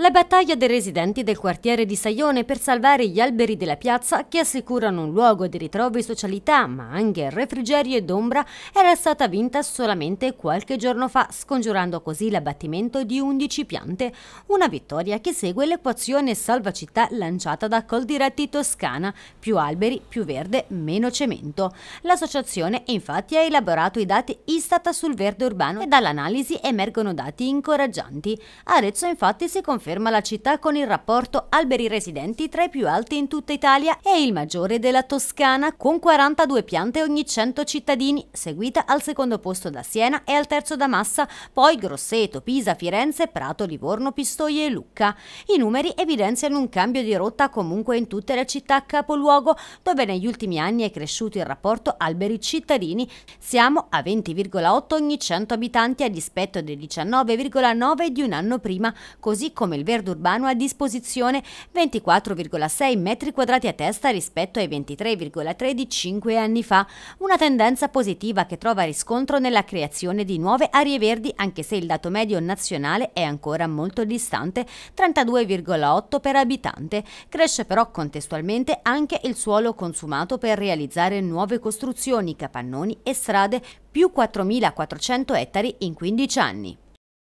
La battaglia dei residenti del quartiere di Saione per salvare gli alberi della piazza che assicurano un luogo di ritrovo e socialità, ma anche refrigerio ed ombra, era stata vinta solamente qualche giorno fa, scongiurando così l'abbattimento di 11 piante, una vittoria che segue l'equazione salva città lanciata da Coldiretti Toscana, più alberi, più verde, meno cemento. L'associazione infatti ha elaborato i dati Istat sul verde urbano e dall'analisi emergono dati incoraggianti. Arezzo infatti si conferma conferma la città con il rapporto alberi residenti tra i più alti in tutta Italia e il maggiore della Toscana con 42 piante ogni 100 cittadini, seguita al secondo posto da Siena e al terzo da Massa, poi Grosseto, Pisa, Firenze, Prato, Livorno, Pistoia e Lucca. I numeri evidenziano un cambio di rotta comunque in tutte le città capoluogo, dove negli ultimi anni è cresciuto il rapporto alberi cittadini. Siamo a 20,8 ogni 100 abitanti a dispetto del 19,9 di un anno prima, così come come il verde urbano a disposizione 24,6 m2 a testa rispetto ai 23,3 di 5 anni fa, una tendenza positiva che trova riscontro nella creazione di nuove aree verdi anche se il dato medio nazionale è ancora molto distante, 32,8 per abitante. Cresce però contestualmente anche il suolo consumato per realizzare nuove costruzioni, capannoni e strade, più 4.400 ettari in 15 anni.